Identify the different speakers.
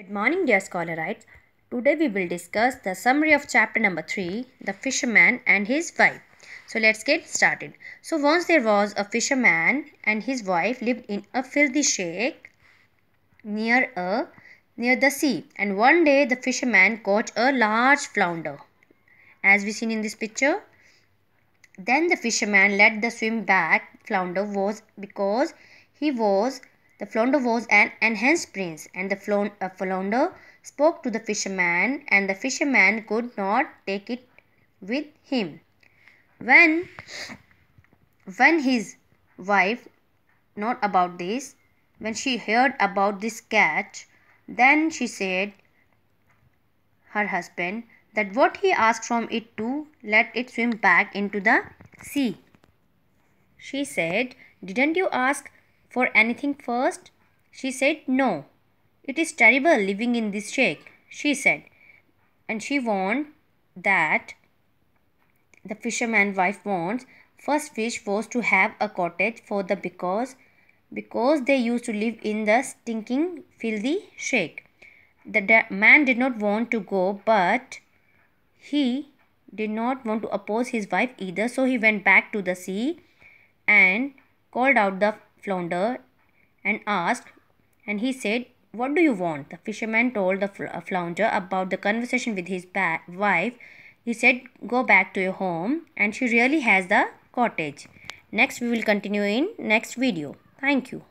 Speaker 1: Good morning dear scholarites. Today we will discuss the summary of chapter number 3, The Fisherman and His Wife. So let's get started. So once there was a fisherman and his wife lived in a filthy shack near a near the sea. And one day the fisherman caught a large flounder as we seen in this picture. Then the fisherman let the swim back flounder was because he was the flounder was an enhanced prince, and the uh, flounder spoke to the fisherman, and the fisherman could not take it with him. When, when his wife not about this, when she heard about this catch, then she said her husband that what he asked from it to let it swim back into the sea. She said, Didn't you ask for anything first? She said, No. It is terrible living in this shack, she said. And she warned that the fisherman wife warned first wish was to have a cottage for the because because they used to live in the stinking filthy shack. The man did not want to go, but he did not want to oppose his wife either, so he went back to the sea and called out the flounder and asked, and he said, What do you want? The fisherman told the uh, flounder about the conversation with his wife. He said, Go back to your home, and she really has the cottage. Next, we will continue in next video. Thank you.